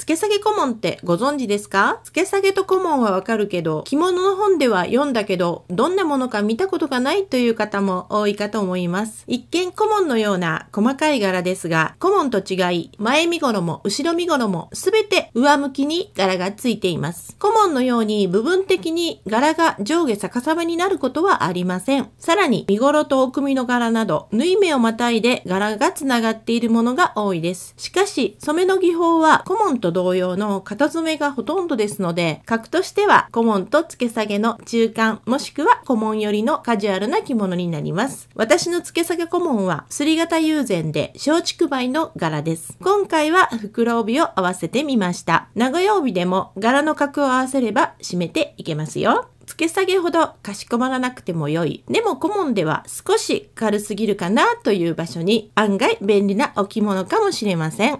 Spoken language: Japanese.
付け下げ顧問ってご存知ですか付け下げと顧問はわかるけど、着物の本では読んだけど、どんなものか見たことがないという方も多いかと思います。一見顧問のような細かい柄ですが、顧問と違い、前身頃も後ろ身頃もすべて上向きに柄がついています。顧問のように部分的に柄が上下逆さまになることはありません。さらに、身頃と奥身の柄など、縫い目をまたいで柄がつながっているものが多いです。しかし、染めの技法は顧問とと同様の型詰めがほとんどですので、格としては顧問と付け下げの中間もしくは顧問寄りのカジュアルな着物になります。私の付け下げ顧問は、すり型友禅で小竹梅の柄です。今回は袋帯を合わせてみました。長曜日でも柄の角を合わせれば締めていけますよ。付け下げほどかしこまらなくても良い。でも顧問では少し軽すぎるかなという場所に案外便利な置物かもしれません。